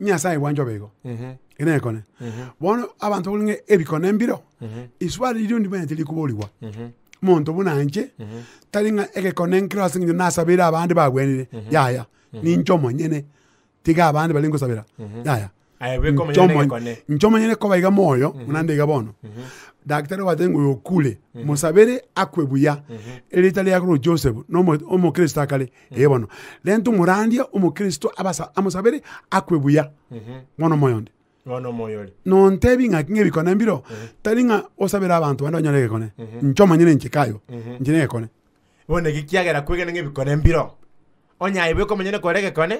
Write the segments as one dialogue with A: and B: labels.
A: nyasaye wanjo bego inekone bono abantu bolinge ebikona embiro iswali liondi banyete likuboriwa monto bunanche talinga egekona enkiro ase ng'inyo nasabire abande bagwenire yaya nincho monyene tiga abande bali ngosabera yaya ncho monyene kobaiga moyo munande iga bono dakitari wate ngu yokule mm -hmm. musabere akwebuya mm -hmm. eritali yakuru joseph nomukristo akale mm -hmm. ebono lento murandia omukristo abasa amusabere akwebuya mm -hmm. mono moyonde nontebi ng'aki ng'ebikone mbiro mm -hmm. tari ng'a osabere abanto bande banyore gekone mm -hmm. nchomanyire nchikayo mm -hmm. nchine gekone
B: bono gikiagera kwigana ng'ebikone mbiro onyaye bwekomanyene kore gekone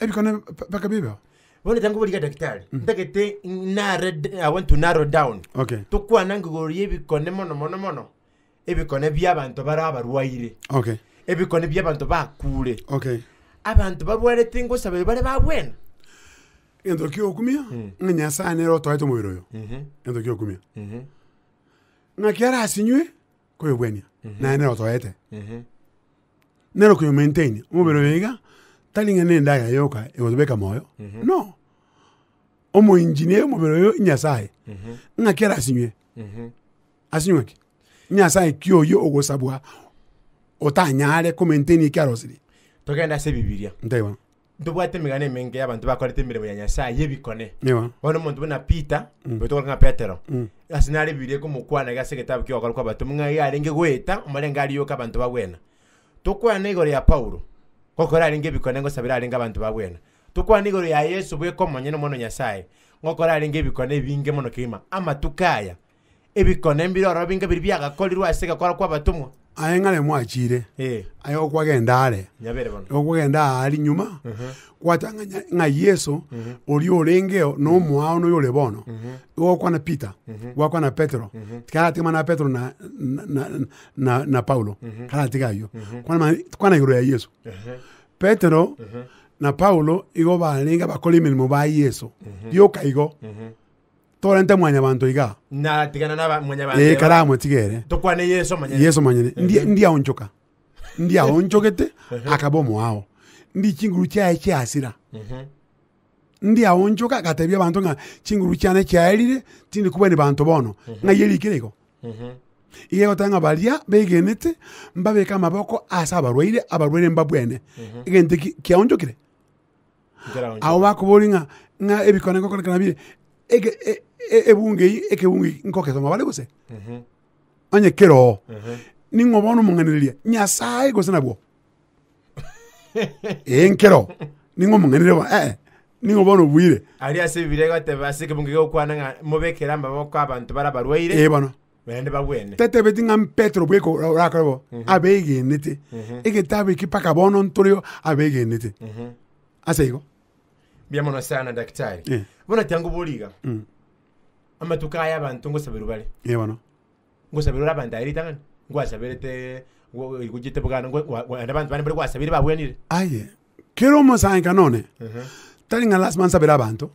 B: ebikone paka bibeo bona tangu bolika daktari mm. ntagete nare i want to narrow down okay. tokwana ngigoro ya ebikone mono mono mono ebikone bia abanto bara abarwaire okay. ebikone bia abanto bakure okay. abanto barwarete ngosaba ebare babwena
A: entoki okumia mm. ng'a nyasaye nere otoete omobere mhm. mhm. oyo mhm. mm -hmm. entoki okumia mm -hmm. kiara asinywe koyobwenia mm -hmm. naye nere otoete mm -hmm. nere koyomaintain omobere oyo iga talinga nenda moyo mm -hmm. no omo injinia omobere oyo mm -hmm. ng'akera asinywe mm -hmm. ki ogosabwa otanyare komenteni kiarosiri togenda ase ntaiwa
B: emenge bakorete emirimo ya nyasaye yebikone bono omonto buna ng'a mm. petero mm. nare gase egetabu kwa mng'ai arenge goeta abanto tokwana igoro ya paulo ngoko raringa ebikone ngosaba rarenga abanto babwena tokwana igoro ya yesu bweka omonyene mono nyasaye ngoko rarenga ebikone ebinge mono keima amatuka
A: aya ebikone mbiro ororo binge biri biagakorirwe ase egekora kwa abatumwa aeng'ale mwachire ee. aye okwagenda are okwagenda ari nyuma mhm. kwata ng'a yeso uh -huh. oria nomwao noyo ore bono uh mhm. -huh. gwakwana peter mhm. gwakwana petero karatigamana na petero na, na, na, na paulo karatigayo kwana igoro ya yeso petero na paulo igo barenga bakora emirimo ba yeso rioka igo torente mwanya bantu iga
B: na tigana na mwanya bantu eh ee, kara mwetigere tokwane yeso manyene yeso manyene ndi ndi
A: aonchoka ndi aonchokete uh -huh. ndi chinguru chae chiasira uh ndi aonchoka gatebia bantu nga chinguru chane chiaerire tindi kubene bantu bono nga yerikirego igego tanga baria begenete mbabeka maboko asa abarwaire abarwaire mbabwene egente kiaonchokire abo bakobori nga nga ebikone ngokorekana bire E- ebungei ekebungei nkokethoma bale gose mhm. anye kero mhm ning'oba ono omong'anereria nyasaye gose nabwo ee nkero ning'omong'anere ee eh, eh. ning'oba ono obwire
B: aria ase ebibiri gatebe ase ekebunge gokwanang'a mobekera amaboko abanto bara barwaire ee eh, bono wende babwene
A: tete nga mpetro bweko rakarabo mhm. abegenete mhm. egetabe kipaka bono ntorio abegenete
B: biamo na sana daktari bona tangu boliga mm amatuka ayabantu ngosabira ubare yebano ngosabira uri abantu ayiritakana ngwasaberete gujite bwana abantu bane bari gwasabire babwenire
A: aye kero omosanka none talinga lasima nsabire abantu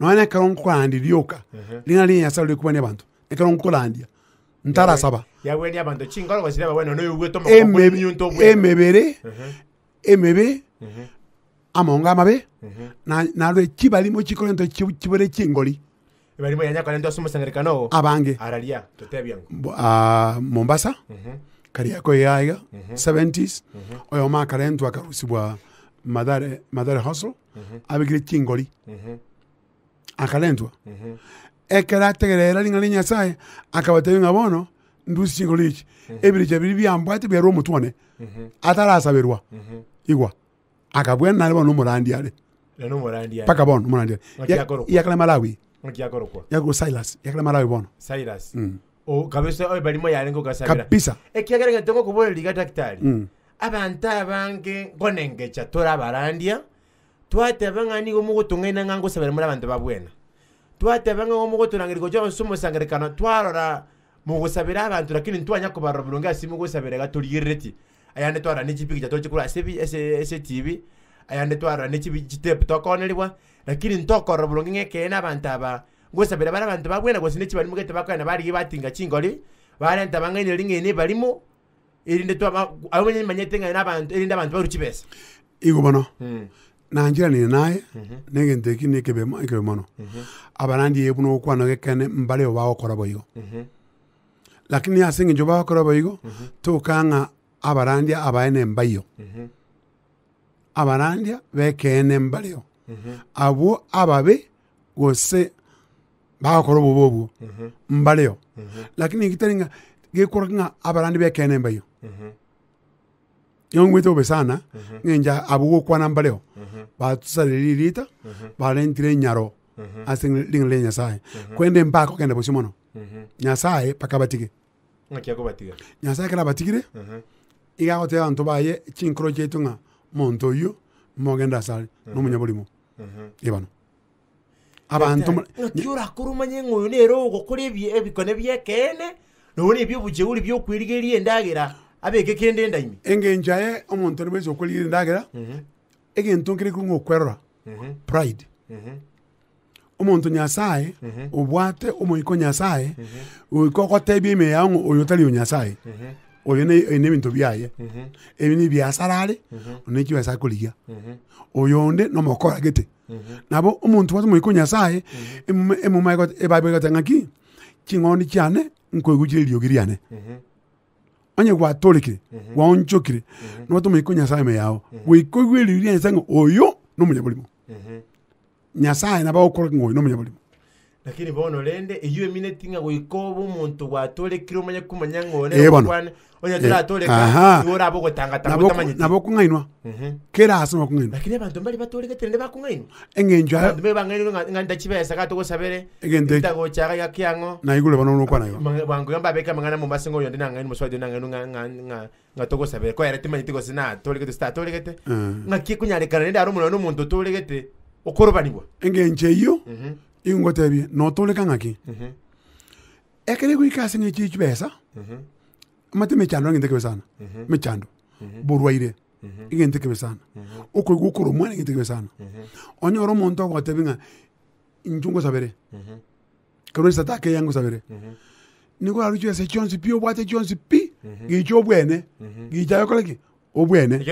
A: noanya ekero nkolandi rioka lina lina yasalo rikuba abantu ekero nkolandia ntarasaba emebere emebe amahongo amabe naro ekibali mochikorento chibore chingori
B: barimo abange
A: mombasa kariako yaiga seventies 70s oyo akarusibwa madare madare hustle abigire chingori akarentwa ekera tegerera ringa rinyasaye akabatebe ng'a bono ndusi chingori ichi mm biri biambwate biarwa omotwane mm -hmm. atarasaberwa igwa akabwena nare bono omorandiare
B: paka bono omorandiare yakale malawi ngiyakora kwa
A: yako silas yakala mara ibona silas mm.
B: o kabisa oyo balimo yalengo kasabira kabisa ekiyagera ngetongo kubole liga daktari mm. abantu abange ngonengecha tora barandia twatebanga nigo mugutung'aina ng'a ngosabera muri abanto babwena twatebanga ng'o muguturangeriko jonse omosangerekano twarora mugusabira abantu lakini ntwanya kubarora bulungi ase mugusabiraga turigereretie ayande twarora nechipikija torichikura ase tv ayande twarorane chitepu tokonerewa lakini ntokora bulungi ng'ekeena abanto aba ngosabera bara abanto babwena gose nechi barimo gete bakoena batinga chingoli barenta bang'aine ring'ene barimo erinde twaba abo nyimanyete ng'aine abantu erinde abantu baruchi besa
A: igo bono mm. nanjiranire naye mm -hmm. na mhm. egento eki nekebe ekebe mono mm -hmm. abarandi ebu nogokwana gekene mbare bo bagokora boigo mm -hmm. lakini ase eng'encho bagokora boigo mm -hmm. tokang'a abarandi abaene mbayo mm -hmm abalandia bekeene embalio abo ababe gose bakola obubi obwo mbalio lakini gitari nga gekora ng'a abalandi bekeene embayo
B: yongwete obe sana ng'enja abo gokwana mbalio batusareri rita barentire nyaro ase ring'o ria nyasaye kwende mpaka okende bosie mono
A: nyasaye paka batige nyasaye kera batigire igagoteba abanto baye chinkoro chiaito ng'a monto oyo mogenda asari n'umunyabulimo ebano eh, abantu tiorakora omanye ng'oyo nero ogokora ebikone byekene nobo nebyobujeuri byokwirigeria abege kende ekende endaime omonto omuntu nibwesi okwerigeria endagera egento nkere kiri ng'okwerora pride omuntu nyasaye obwate omoiko nyasaye oikokotebia ime yao oyo otari yo nyasaye oyo oine ebinto byaye mhm. ebi ni biasarare mhm. one ekibaisa ekorigia mhm. oyo onde nomookora gete nabo omonto bwate moika onyasaye ebaiblo egoteba e ng'aki ching'oni chiane nkoigu chire eriogi riane onye gwatorekire gwaonchokire nobwate omoika onyasaye meyao goikoigwa eriogi ria nyasaye ng'o oyo nomonyaborimo nyasaye nabo ogokora ng'oyo nomonyaborimo
B: lakini bono rende iyo eminetinga goikoba omonto gwatorekire omanye kumanya ng'oreokwane eh, eh,
A: mhm. kera ase bakung'ainwa lakini
B: abanto mbari batorekete rende bakung'ainwa eng'encho abanto mbere
A: bono nokwanaiwa
B: bwangu yamba abeka amang'ana momase ng'oyo nang'ainwa moswadi nang'ainwa ng'a koera timanyete gose natoregete sitatoregete eh. ng'aki ekunyarekana rende are omonene omonto otoregete
A: okorobaniwa eng'encho eyo mhm ingotep bi notole kangaki mhm. ekere kuikase ngechichu besa mhm. mate mhm. mechando ngente kebe sana mechando borwaire igente kebe sana okoiga okora omwana egente kebe sana onyora omonto ogotebi ng'a inche ngosabere karoresa take ya ngosabere nigo aruchu ase chionsi pi obwate chionsi pi gicha obwene gicha yokore ki obwene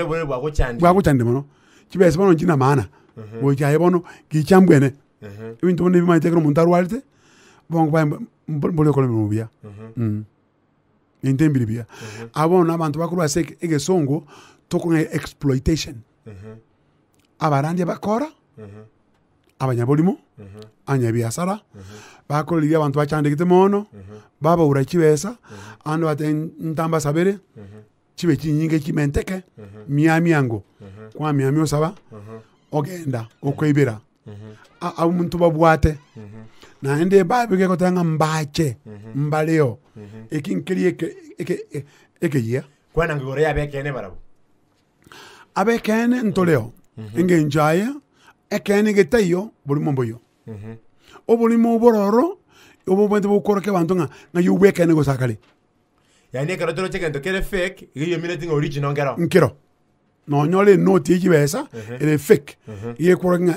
A: bwagochande mono chibesa bono nchina maana gochaye bono gicha mbwene ebintu uh-huh. bono ebimanyitekera omuntu arwarete bongo mbole okola emirimu buya ebinto uh-huh. mm. embiri uh-huh. abono abantu bakorwasa egesongo tokong'a exploitation abarandi abakora abanyaborimo anyabiasara bakoreririe abantu bachandekete mono babaura chibesa ande bate ntamba sabere chibe chinyinge chimenteke miamia ngo kwamiamia osaba ogenda okwaibera Mhm. awu muntu babwate mhm. naye ndi ebabigeko tanga mbache mhm. mbaleo ekinkiri ekeya kwanange gore
B: abekene barabo
A: abekene ntoleo engenjaya ekene getayo bulimo mboyo obulimo obororo obo bwente bukoroke bantu nga nga yubwekene gosakale
B: yani ekero toro chegento kere fake iyo mire tinga original ngero
A: nkero nonyole noti ejibesa ere fake yekoroke nga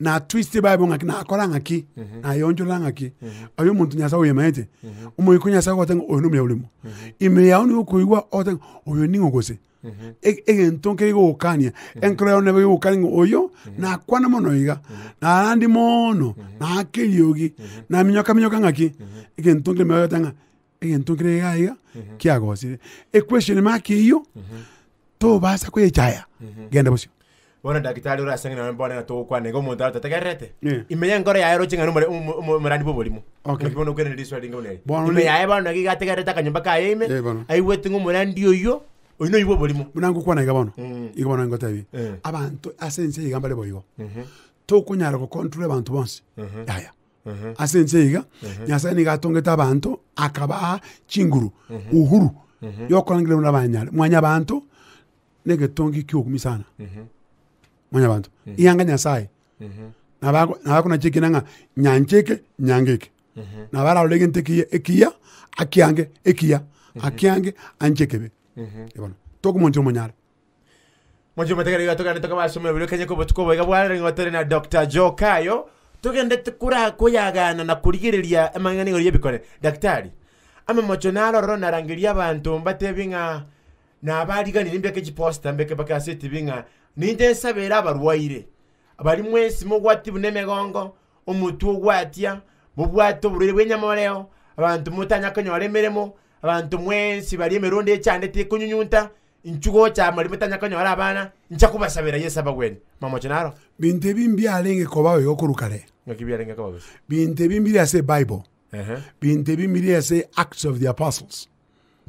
A: na twiste bae bonga na akolanga ki mhm. na yonjolanga ki ayo mhm. muntu nyasa oyema ete omo mhm. ikunya sa ko tengo oyo nomya ulimo ime ya oni iwa oten oyo ningo kose e, e gose ege ntonke igo okania enkro yone bego okania oyo na kwana mono iga na andi mono na akeliyogi na minyoka minyoka ngaki e nton ege ntonke me otenga ege ntonke iga iga kia gose e question ma ki yo to basa ko echaya genda bosio
B: wona dagitari urasangana na mbona tugukwanenga omonto aratategererete imenya ngoro yaye roching'ana omorani bwa oborimo bono kwene mm. riswa bonere imenya yaye
A: bono gigategererete akanyomba kaye ime aigwete ng'omorandi oyo oyo noibwa oborimo buna ngukwanenga bono igo bono ngotebi abanto ase inche igamba mm-hmm. ribo igo tokonyara gocontrol abanto bonse mm-hmm. yaya mm-hmm. ase inche iga nyasaye niga atongete abanto akabaha chinguru uhuru yokorangire muna abanyare mwanya abanto negetongi kiogumi sana mwana bantu mm -hmm. iyanga nyasaye mm -hmm. nabakona chikina nga nyanchike nyangike mm -hmm. nabalawulege nte kiya ekiya akiange ekiya mhm. akiange anchekebe ibono mhm. tokumonchira omonyare
B: mwanje mategera gatogane tokabashomera buri kanye ko butukoboga bwarenge batare na Dr. Joe Kayo tugende tukura kuyagana na kurigereria amangani ngori yebikore daktari ama mochonaro ro narangiria abantu mbatebinga nabariganira imbeke kiposta mbeke bakaseti binga ninche nsabera abarwaire abari mwensi mogwati buna emegongo omutwe ogwatia mobwate oborwaire bwa abantu abanto motanya konyora emeremo abanto mwensi bari emerondo echande tekonyunyunta inchugo chamari motanya konyora abana ncha kubasabera yesu abagwene
A: mamoche naro bintu ebi mbiarenge koba igo korukare bintu ebi mbiri ase bible bintu ebi mbiri ase acts of the apostles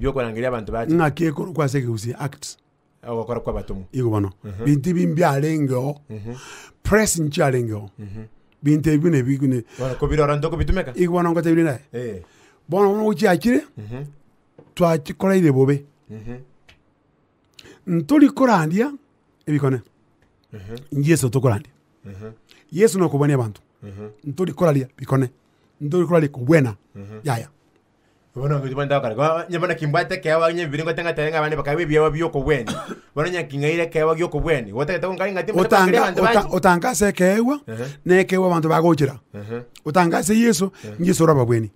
B: ng'aki ekorokwa
A: ase ekegusii acts
B: wakora kwabatungu ikubona mhm. bintu
A: bimbyalengeho mhm. press nchalengeho mhm. bintu ebi bune bigune kubirora ndoko bitumeka ikubona ngo tabire naye eh bona uno uchiakire twakikoraire bobe ntorikorandia ebikone yesu tokorandia yesu nokobonia bantu ntorikoraria bikone ntorikoraria kobwena yaya
B: bono ngi bwenda kare go nyabona kimbate ke wa nye biringo tenga tenga bane bakabe biyo biyo ko bweni bono nya kingaire ke wa gyoko bweni wote ta ngai ngati mutanga otanga se ke wa
A: ne ke wa bantu bagojira otanga se yeso ngiso raba bweni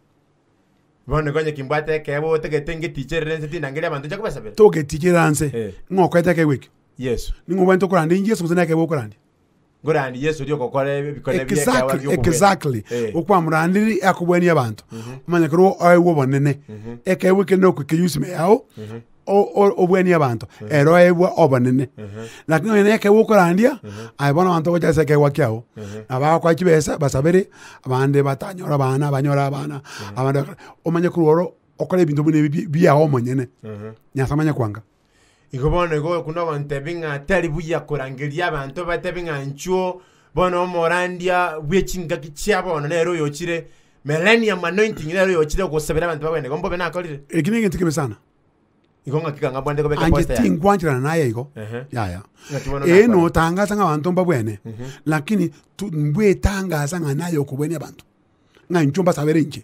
B: bono gonye kimbate ke wa wote ke tenge teacher rense tina ngire bantu jakubasabe
A: to ke teacher rense ngoko eta ke wiki yeso ningo bwento kurandi yeso muzina ke wo kurandi
B: ngurandire yesu uri gukora bikore exactly exactly
A: ukwamurandiri eh. akubweni abantu mhm. umanya kuri oyi wo eke wike no kuyuse me yao mhm. obweni abantu mhm. ero ebwa obonene lakini oyene eke wokorandia aibona abantu gochase eke gwakiao abaa kwa chibesa basabere abande batanyora abana banyora abana abande omanye kuri oro okora ebinto bune biao omonyene nyasamanya kwanga
B: igo bono igo kuna wante binga tari buya kurangiri ya abanto bate binga nchuo bono omorandia bwa echingaki chia bono nero yochire millennium anointing nero yochire gosebera abanto babwene igo mbobe nakorire
A: eki eh, ni egento kebe sana
B: igo ng'aki kang'a bwande ya
A: anje na naye igo ya ya e eh, no tanga sanga banto mbabwene mhm. lakini -huh. lakini mbwetangaza ng'a naye okobwenia abanto ng'a nchumba ncho mbasabere inche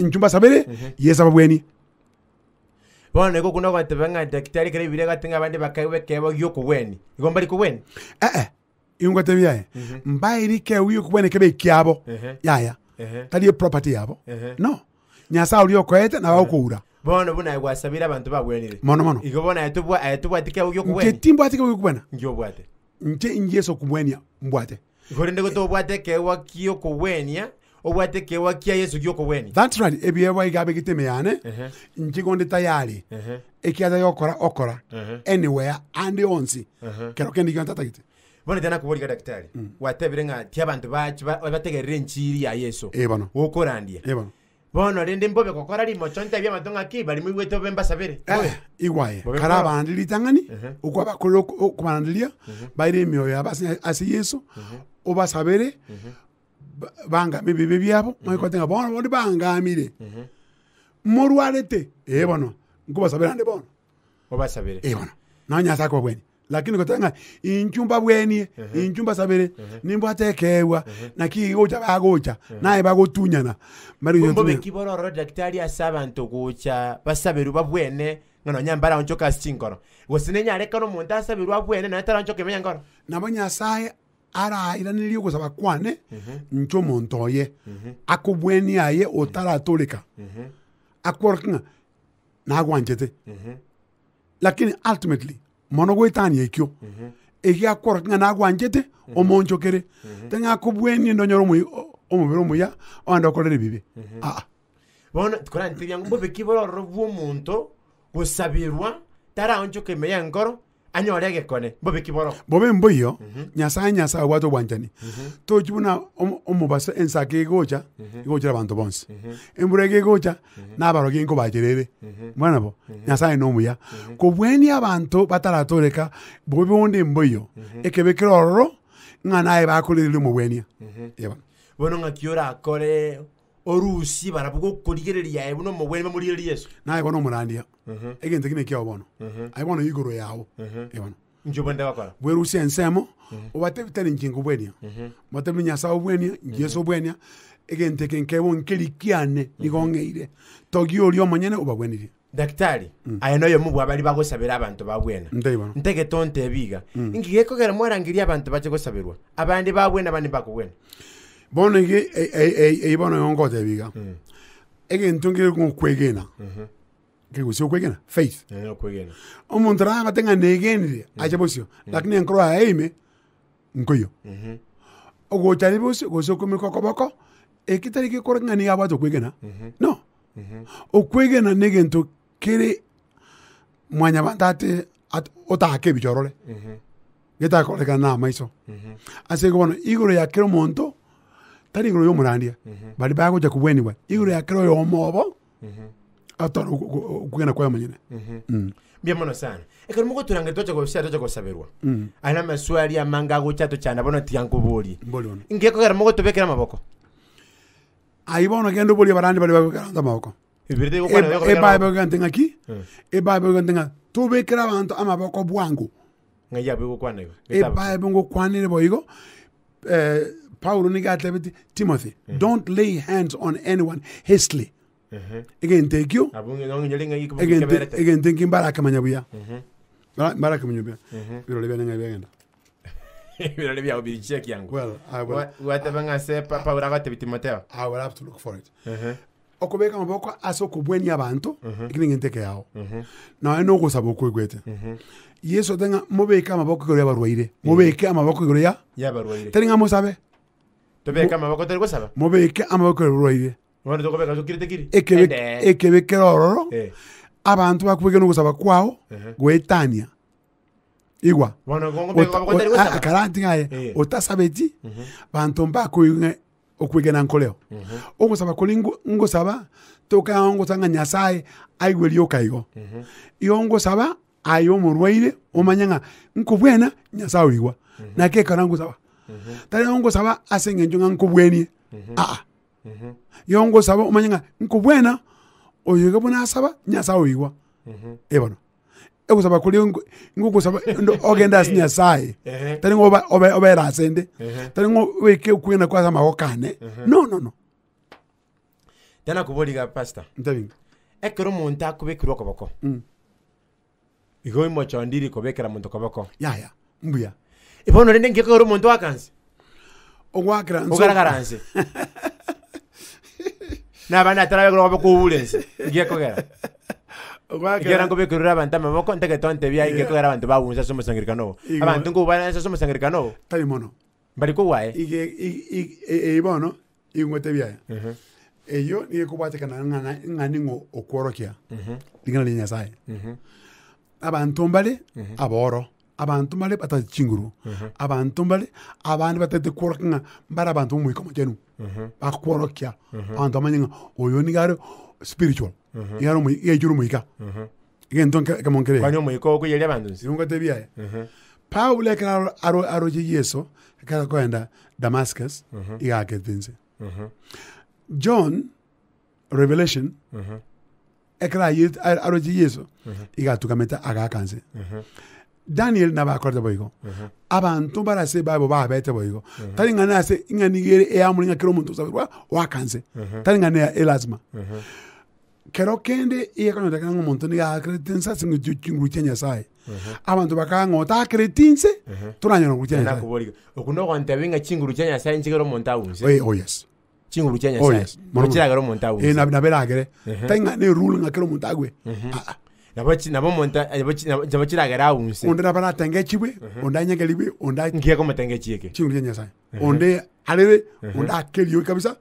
B: nchumba sabere
A: yesaba bweni
B: bona iko mhm. kuna kwate banga daktari kare bire gate ngabande bakawe kebo yo kubweni iko mbari kubweni eh
A: eh ingo te biaye mbairi mhm. ke wiyo kubweni kebe kyabo mhm. yaya tali property yabo no nyasa ulio kwete na wakuura
B: bono buna igwasabira abantu bagwenire mono mono igo bona etubwa etubwa tike yo kubweni ngetimbo
A: atike yo kubwana ngyo bwate nje njeso kubwenia mbwate
B: ihorende goto obwate kewa kiokowenia obwate kewa kia yesu giokowenia
A: that's right ebiewa igabe gitemeyane nchigonde tayari ekiatha yokora okora anywhere ande onsi kero kendi giontatagite
B: bono tena kuboriga daktari mm. watebire ng'a abanto bachi bategerere ya yeso ebono eh, okorandia eh, bono rende mbobe gokora rimocho ntabia amato ng'aki barimo igwete obe mbasabire eh,
A: igwaye kara abandiri ritang'ani uh -huh. ukwabakorire okubandiria baire emioyo yabo ase yeso obasabere mhm. bangami ebibe byabo mhm. mwaikotenga bono bondi bangamire mhm. morwarete ee bono nkobasabera nde bono
B: obasabere ee eh, bono
A: nonyasa ko bweni lakini kotenga inchumba bwenie inchumba sabere nimbo atekewa ki gocha ba gocha na bagocha naye na mari yo mbe
B: kiboro ro daktari asaba ntogocha basaberu babwene nono nyambara onchoka singoro gosine nyareka no mundu asaberu abwene natara onchoke menyangoro
A: nabo nyasaye arayiranirie ogosaba kwane mhm. ncho omonto oye mhm. akobweni aye otaratoleka mhm. akorkanga nagwanchete lakini ultimately mono goitania ekio egiakorkanga nagwanchete omonchokere tengakobweni ndonyora omubiri omuya oanda okorere ebibi
B: aa ah, ah. bono korantiriangu bobeki borororo bwa omonto gosabirwa taraonchoka ime ya engoro anyoregekone mbobe kiboro
A: mbobe mboiyo mm -hmm. nyasaye nyasaye gwato bwanjani mm -hmm. tojibuna omobasa om ensaka egocha mm -hmm. egochera bonse mm -hmm. embura egegocha mm -hmm. nabaro ginko bacherere mwana mhm. bo mm -hmm. nyasaye nomuya mm -hmm. kobweni abantu bataratoreka bobe onde mboiyo mm -hmm. ekebekera ororo ng'anaye bakorerire omobwenia mm
B: bono ng'aki orakore orusi barabugukurigereria ebu no mubwene muri
A: yesu naye bono murandia mhm. egente kine kyo bono mhm. ai bono igoro yawo mhm. ebono njo bende bakora bwerusi ensemo obatebitani nkingu bwenia batemenya sawo bwenia yesu bwenia egente kenkebo nkerikiane nigong'eire togi oria omonyene obabwenirie daktari mm. aya noyo mubwa bari bagosabera abantu babwena ntegeto ntebiga mm. ngiye
B: kogera mwarangiria abantu bache gosaberwa abandi babwena bani bakubwena
A: bono ge e, e, e, e bono yon kote biga ege ntungi ku kwegena ke ku sio kwegena faith nene eh, kwegena omuntu ranga tenga negeni mm. acha bosio mm. lakini nkro aime nkoyo ogo mhm. chali bosio go sio kumiko koboko ekitari ke korenga ni abato kwegena mhm. no okwegena mhm. nege ntu kiri mwanya bantate otake bichorole getakoreka na maiso ase bono igoro yakero monto tari iguru yo murandia mhm. bari baguja kubweniwa iguru ya kero yomobo mhm. atoro kugena kwa manyene mbia mhm.
B: mm. mono sana ekari mugo turange tocha ko bisya tocha ko saberwa mm. ana maswali amanga go chato chana bono tiyankubuli ngeko kara mugo tubekera
A: maboko aibona gendo buli barandi bali bakaranda maboko e- ebaibego e gantenga ki mm. ebaibego gantenga tubekera abantu amaboko bwangu
B: ngaya bego kwanire ebaibego
A: e kwanire boigo eh, paulo nikatla kuti timothy mm -hmm. don't lay hands on anyone hastily
B: mhm. ikentekyo ikentenki mbaraka manyabuya
A: mhm. mbaraka manyabuya birole byanenga byagenda
B: ibirole byawe birikiye watabangase
A: paulo agatebe timoteo i will have to look for it uh mhm. -huh. okobeka amaboko ase okobwenia abanto uh -huh. ekine ngenteke yao uh yesu atenga mobeke amaboko igoro yabarwaire mobeke amaboko igoro ya yabarwaire taringa mosabe tubeke
B: amaboko tari gusaba
A: mubike amaboko ruraire
B: none tukubeka tukirite kiri ekebekera ororo eh.
A: abantu bakubeke nogusaba kwao gwetania igwa akarandi ngaye eh. otasabeti mm-hmm. bantu mbakuinge okwigena nkoleo mm-hmm. ogusaba kuli ngusaba tokaya ngusanga nyasaye aigwerie okaigo mm-hmm. iyo ngusaba aye omorwaire omanya ng'a nkobwena nyasaye oigwa nake ekara ngusaba tari yongosaba ase eng'encho mhm. ah. mhm. ng'a nkobwenie aa yongosaba omanye ng'a nkobwena oyo iga bona nyasaye oigwa mhm. ebono egusaba kuri ngugusaba ogenda asi nyasaye tari ng'oba obera ase nde tari ng'oweke okwena kwasa amago kane no no
B: pastor ntabinga ekero omonto akobekirwe okoboko mm. igo imochondiri kobekera monto koboko yaya mbuya ibono rende ngiye kora umuntu wakanze ogwakaranze ogwakaranze nabana atarabegura wabo kuburenze ngiye kogera
A: ogwakaranze ngo
B: bekurura abantu amaboko ntegetonte bya ngiye kogera abantu babunza somusangirikano abantu ngo baranza somusangirikano
A: mono bari kuwaye ige ibono ingwete bya mhm. eyo niye kubwatekana ngana ngani ngo okworokia mhm. lingana linyasaye mhm. abantu mbale aboro abantu mbale batachinguru mhm. abantu mbale abandi batete kurakanga mbara abantu mumwiko mujenu mhm. bakurakya mhm. abantu amanyanga oyo nigare spiritual yaro mu yejuru muika igento kamongere kwanyo muiko ko yeli abantu yunga tebia Paulo ekara aro aro yeso ekara kwenda Damascus igaketinze John Revelation ekara yit aro yeso igatukameta agakanze daniel nabakora boigo uh-huh. abanto barase babo babete boigo uh-huh. tari ngane ase inganigere eyamuri ngakero omonto osabirwa wakanse uh-huh. tari ngane elazima kero kende iyakanyotakana ng'omonto niga akeretinsa singo chinguru chia nyasaye abantu bakang'ota akeretinse toranyora nguru chia nyasaye
B: oku nogontebi ng'a chinguru chia nyasaye nchigera omonto aunse oh
A: yes chinguru chia oh, nyasaye oh yes mochiragera omonto aunse eh, nabera agere tari ng'ane erule ng'akera
B: omonto agwe ah, ah nabo monta nabo chiragera abunse onde
A: nabaratenge chibwe onde anyegeribwe onde ngiye komotenge chieke chindu chia nyasaye onde arere onde akerio kabisa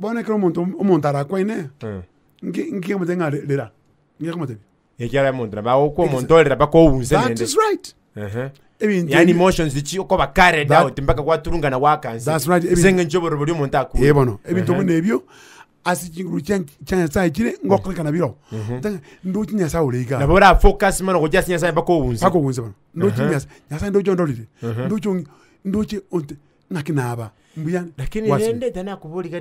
A: bonekera omonto omonto arakwaine ngiye komotenga rera ngiye komotebi
B: ekiara omonto nabaokwa omonto orera bakobunse
A: nende yani emotions
B: ichi okoba carried out mpaka kwaturungana wakansi zenge
A: nchobororo buri omonto akuru ebono ebinto bune ebyo asichigulu chanyasaye chile mm-hmm. ngokulikana biro mm-hmm. ndo chinyasaye uleika nabo bara
B: focus mano kujya chinyasaye bako
A: bunze bako bunze bano ndo nyasaye ndo chondolile ndo chongi ndo che lakini nende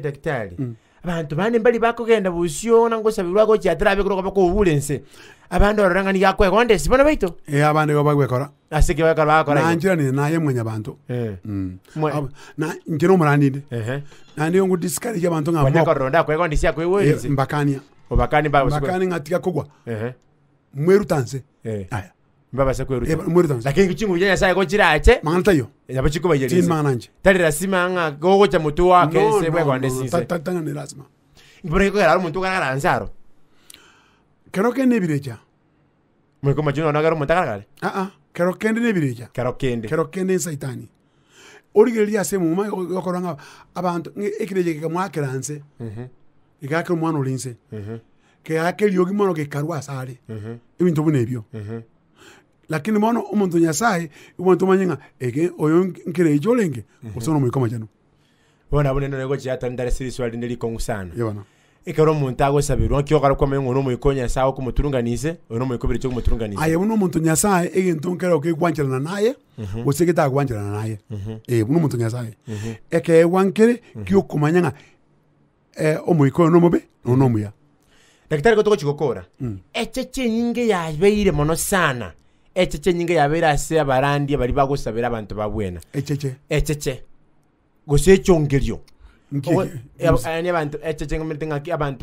B: daktari mm abantu bane mbali bakogenda busyo nangosabirwako chiatirabe kuroka bakobulense abandu barorang'aniga akwegondesi sibona baito
A: eh abandu igo bagwekora ase ke bagakora bagakora nanjira nini naye mwenya abantu eh mm. na nkiri omuraninde ehe nandi ngo discourage abantu ng'abo banyakoronda akwegondesi akwewezi eh, mbakania
B: obakani ba mbakani
A: ngatiga kogwa mweru tanse eh aya
B: mbabasa kweruta lakini kichungu cha nyasaye kochirache mang'anatayo eh, yabo chikubayerize chimang'ananje tari rasima ang'a gogocha mutu wake no, sebwe no, kwande sise no, tanga ni lazima mbona kiko yararo muntu gara garanzaro
A: kero kende bireja mwiko majuno na garo mutaka gare a ah, a ah. kero kende ne bireja kero kende kero kende saitani origeria ase muma yokoranga abantu ekireje kamwakeranse mhm igakero mwana olinse mhm ke akeliogi mono gekarwa sare mhm. ebinto bune ebyo mhm lakini bono omonto nyasaye iwanto manyinga ege oyo nkere ijolenge mhm. osono mwikoma jano
B: bona bone no gochi ata ndare siri swali ndeli kongu sana yona ekero omonto agosabirwa nki ogara kwa mengo no mwiko nyasaye okumuturunganise oyo no mwiko biricho okumuturunganise aye
A: bono omonto nyasaye egento mhm. mhm. eh, nkere okigwancherana naye gose gitagwancherana naye eh bono omonto nyasaye eke wankere kiokumanyanga eh omwiko oyo no mobe no no muya
B: Daktari, ko tuko Eche chenyinge mm. yabeire mono sana ekyo kyenyinga yabeera ase abarandi abali bagosabera abanto babwena ekyekye ekyekye gosa ekyongeryo abantu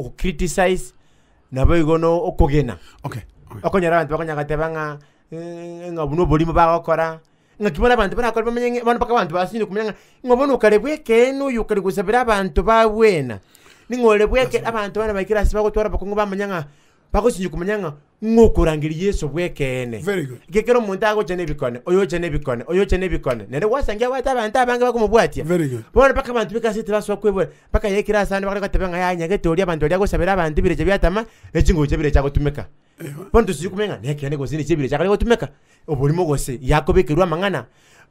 B: okukritisize nabo igono okogena okonyera abantu bakonyagateba nga eh, nga buno obulimo bagakora nga kibona abantu barakora bamenye bona paka abantu basinde kumenya nga ngobona ukare bwekeno uyu ukare gusabira abantu babwena ningore bweke abantu bana bakirasi bagotwara bakongo bamenya nga bagocinyi kumanyanga ng'okurangiri yesu bwekene gekero omuntu agocha nebikone oyocha nebikone oyocha nebikone nende wasangia bwate abanto abange bakomobwatia bono paka abanto bekasete basuba kwebora paka yekira asande bakaregatebe ng'a yanyagete oria abanto oria agosabera abanto bireche biatama echingubo chebire chagotumeka bono tosiri kumenga nekene gose ne chebire chakare gotumeka oborimo gose yakobekerwa amang'ana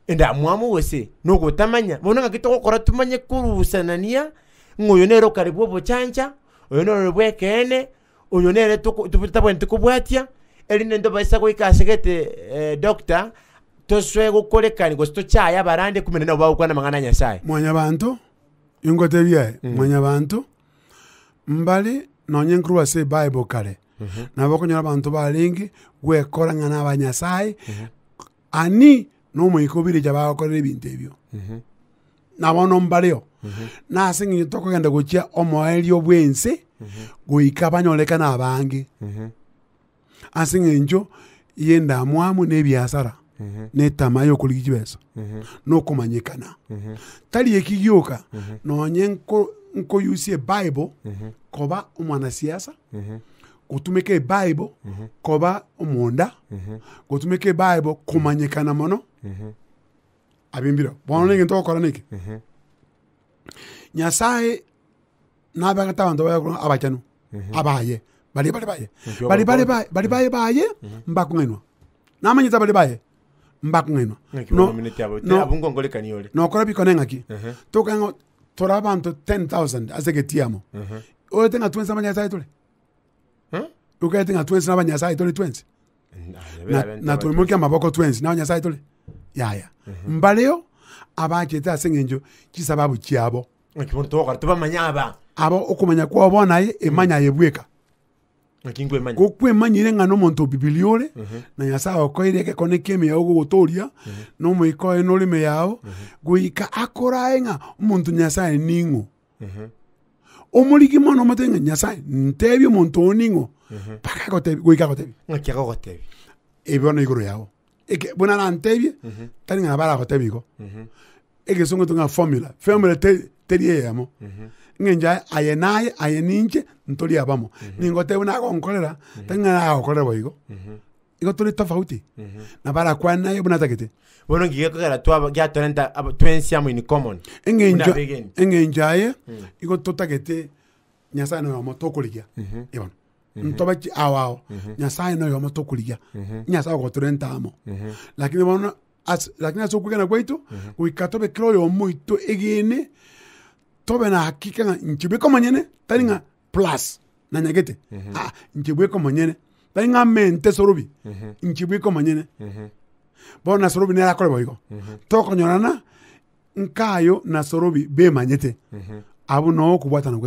B: endamwamu gose nogotamanya bono ng'a tumanye kurusanania ng'oyo nero karibu obochanja oyo noro bwekeene oyo nere tubone tukubwatia eri nende baisa goikasegete eh, doctor toswe gokorekani gose tochaya abarande kumene nabo bagokwana amang'ana ya nyasaye
A: mwanya bantu ingote biaye mm. Mm-hmm. mwanya bantu mbali nonye nkorwa ase bible kare mm -hmm. nabo okonyora abanto baringe gwekora ng'ana aba nyasaye mm -hmm. ani nomoika obire ja bagokorera ebinto ebio mm -hmm nabo no mbareo nase ng'inyo tokogenda gochia omoerio omoeria obwense goika banyorekana abange ase ng'encho iye endamo amo na ebiasara na etama ya okorigia chibeso na tari eki gioka nonye nkoyusia ebible koba omwanasiasa gotumeka ebible koba omonda gotumeka ebible komanyekana mono abimbira bwanonenge ntokora niki mhm. nyasaye nabagata abantu bayakulo abachano mhm. abaye bali bali baye bali bali baye bali baye baye mhm. mbakungenwa namanyiza bali baye mbakungenwa no no abungongoleka niyole no kora bikonenga ki tokanga tora abantu 10000 azegetiamo ole tenga twenza manyasaye tole ukaitenga twenza nabanyasaye tole twenzi na tuimuke amaboko twenzi nabanyasaye tole yaya mbaleo abachete ase eng'encho chisababu babo chiabo abo okomanya kwabo bono emanya yebweka gokwemanyire ng'a omonto bibili ore mhm. na nyasaye okoire egeko neke emeyao gogotoria na omoikoe mhm. nore meyao goika mhm. akorae ng'a omonto nyasaye ning'o omorigi mono omote ng'a nyasaye ntebia omonto oo ning'o goika gotebi ebi bono igoro yao buna mhm. na ntebi tani ngana bala go tebiko mhm. e songo tonga formula formula te teri e yamo ngenja aye naye aye ninche ntori abamo ningo te una gonkolera tani ngana gokolera boigo iko tuli tofauti na bala mhm. kwana yo buna takete bono
B: ngiye kogera twa gya torenta
A: twensiamo in common e ngenja e ngenja ye mm. iko totakete nyasana wamo tokoligia ibano e ntɔbɛ ci awa o nyasaye no yɔmɔ to kuliya mhm. nyasaye kɔ tere ntaamɔ mhm. lakini mɔna lakini aso kukɛ na gɔ ito o ka tɔbɛ kira yɔmɔ ito egene tɔbɛ na hakika nga ncebe kɔmɔ nyɛnɛ tani nga mhm. plus na nyɛgɛ te ah ncebe kɔmɔ nyɛnɛ tani nga mɛ nte soro bi ncebe kɔmɔ nyɛnɛ bɔn na soro bi ne yɛrɛ kɔlɛ bɔ ikɔ tɔkɔ nyɔna na nkaayo na soro bi bee ma nyɛ te abu nɔɔ kubɔ tanu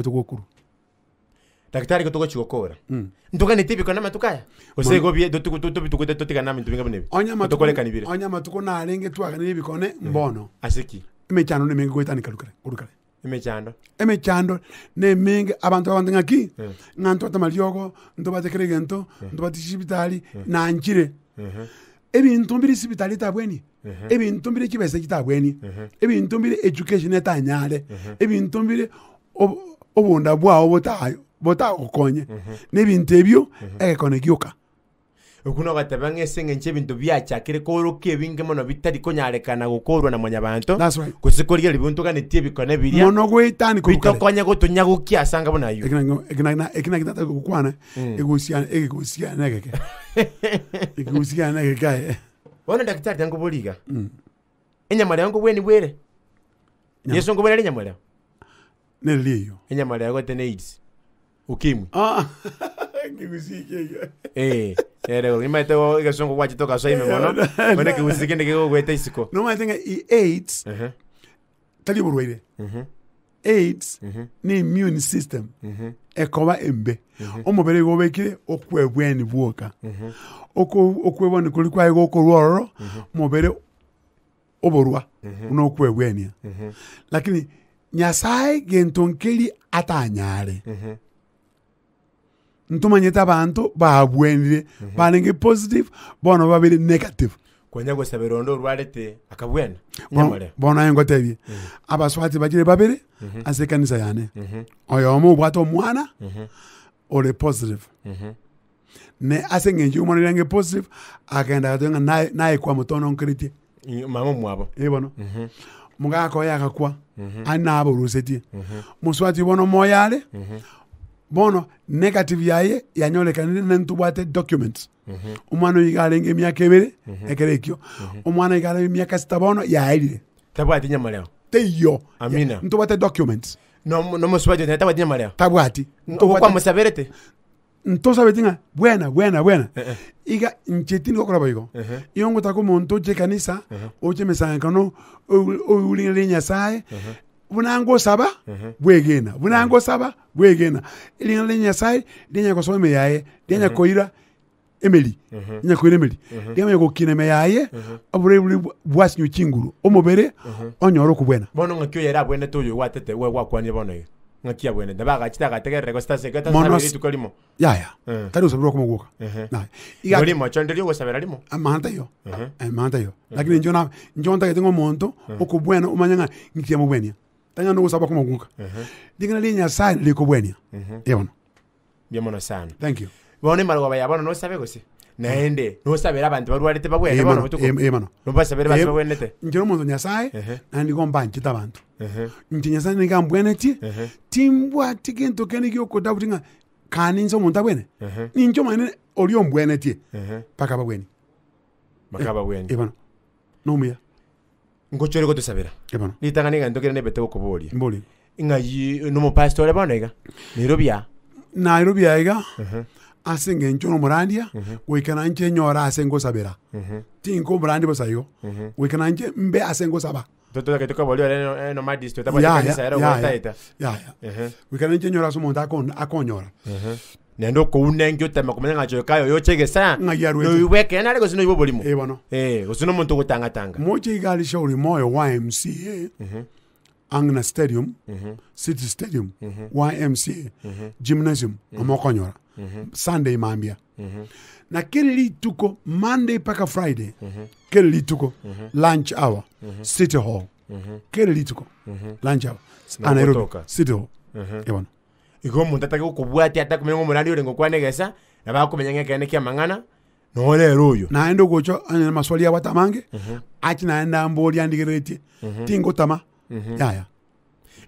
B: daktari kotoko chigokora mm.
A: ntukani tipi kana matukaya ose go bie dotuku tutupi tukute totika nami tubinga bine onya matokole kanibire onya matuko na alenge twakani bikone mm. mbono asiki imechano ne mengi kwetani kalukare kurukare emechando emechando ne mengi abantu abantu ngaki mm. ngantu atamalyogo ndo batekere gento mm. ndo batishibitali nanjire ebintu mbiri sibitali tabweni ebintu mbiri kibese kitabweni mm-hmm. ebintu mbiri education etanyale mm-hmm. ebintu mbiri obunda bwao botayo botagokonya mhm. na ebinto mhm. ebio egekona gioka
B: okuna ogateba ng'ese ng'enche ebinto byachakire koroka ebinge mono bitari konyarekana gokorwa na monyabanto gose koria ribuntuganetie ebikone biria mono goetani gotonyagokia asanga bona yo
A: ekinagitata gokwana egegosiana egeke egegosiana egeke
B: bono daktari tango boriga enyama reo ngobweni bwere yeso ngoberera enyama reo nereriyo enyama reo gote ne aids ukimwi ah. eh erego eh, eh, isiko i aids uh-huh. tari burwaire mm-hmm.
A: aids mm-hmm. ni immune system mm-hmm. ekoba embe igo gobekire okwebweni bwoka okwebwani kuri kwaye ororo mubere oborwa nokwebwenia lakini nyasaye nkeri atanyare ntumanyite abanto babwenire mm -hmm. banenge positive bono babiri negative
B: kwenya gose berondo rwarete akabwena nyamore
A: bona yengo tebye mm -hmm. abaswati bagire babiri mm -hmm. ase kanisa yane mm -hmm. oyo mu bwato mwana mm -hmm. ole positive mm -hmm. ne ase ngenje umono yange positive agenda gatenga naye naye kwa mutono nkritie mama mwabo ebono mm mm -hmm. anabo rusetie mm -hmm. muswati bono moyale mm -hmm bono negative yaye yanyolekanire nentubwate documents mm -hmm. omwana oigare enge miaka ebere mm -hmm. ekere ekio mm -hmm. omwana oigare emiaka sita bono yaerire tabwati nyamareo teiyo amina ntubwate documents no no musibaje tena tabwati nyamareo tabwati ntubwate musaberete ntosabeti ng'a bwena bwena bwena uh -uh. iga nchetini gokora boigo uh -huh. igo eh, ngotaka omonto oche ekanisa oche emesankano ouring'erere nyasaye bunanga osaba mm-hmm. bwegena mm-hmm. bunanga osaba bwegena elingana lya nyasaye lyenya kosoma eme lyenya mm-hmm. koira emeli lyenya koira emeli lyamanya gokina eme yaye obore buri bwasinya omobere onyora okubwena
B: bono ng'aki oyo erabwenete oyo watete we gwakwani bono iga ng'aki abwenete bagachita agategerereko sitaseketasabiituko rimo
A: yaya mm. tari osabirwa okomogoka orimo cho ndiri ogosabera rimo amanta yo amanta ah, yo eh, lakini injo ntagete ng'omonto okobwena omanye ng'a ng'ikia mobwenia tanyana usaba kumakuka uh -huh. dingana linya uh-huh. sana likobwenia uh -huh. yebona byemono sign thank you
B: bone malwa bayabona nosabe gose naende no sabe bantu nosabera abantu barwarete babwene bona butuko emano nobasabera basi babwenete
A: nje nomuntu nyasaye nandi komba nti nya sign uh-huh. uh-huh. ni nika mbwene ti timbwa keni kene kyokoda kutinga kani nso muntu ni njoma mane oliyo ombwene ti paka babweni bakaba bweni eh, eh, no mia ngochore gotusabira litangana iga ntokera nebete gokoboria mburi ing'ayi nomopastori bono iga nairobi ya nairobi ya iga uh -huh. ase ngencho nomorandia uh -huh. goikana nche nyora ase ngosabera uh -huh. tinko omorandia bosa igo goikana nche mbe ase ngosaba goikana nche nyora ase omonto akonyora
B: nende okouna enki otame okomanya ng'acho kayo yochegesa noiweke nare gosino bolimo e, bono eh gosino eh, omonto ogotangatanga
A: mocheigarisha orimo oyo wa mca mhm. angna stadium mhm. city stadium mhm. wa mca gymnasium omokonyora sunday mambia na kele lituko monday paka friday kele lituko lunch hour city hall kele lituko lunch hour anairobi city hall ebona eh,
B: igo omonto atake gokobwatia atakomenya ng'a omorari ore ngokwanegesa nabakomenya akomenya ekerene kia amang'ana
A: noorero oyo naende ogocha anyene maswali abatamange uh mhm. ache achi naye ndamboria ndigeretie uh mhm. -huh. tingotama uh mhm. -huh. yaya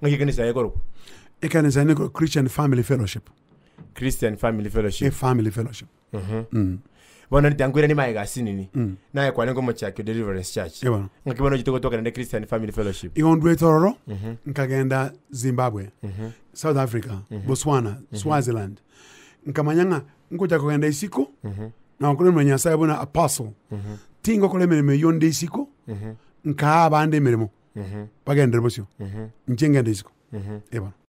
A: ng'a ekanisa yekorokwa ekanisa yene christian family fellowship christian
B: family fellowship e family
A: fellowship mm
B: bona nitangwire nimaega sinini mm. naye kwa nengo deliverance church ngakibona christian family fellowship
A: mhm. nkagenda zimbabwe mhm. south africa mm botswana mhm. swaziland nkamanyanga nkocha kogenda isiko mm na nyasaye bona apostle mm -hmm. tingokora eyo nde isiko nkaa abande emeremo bagendere bosio mm isiko ebona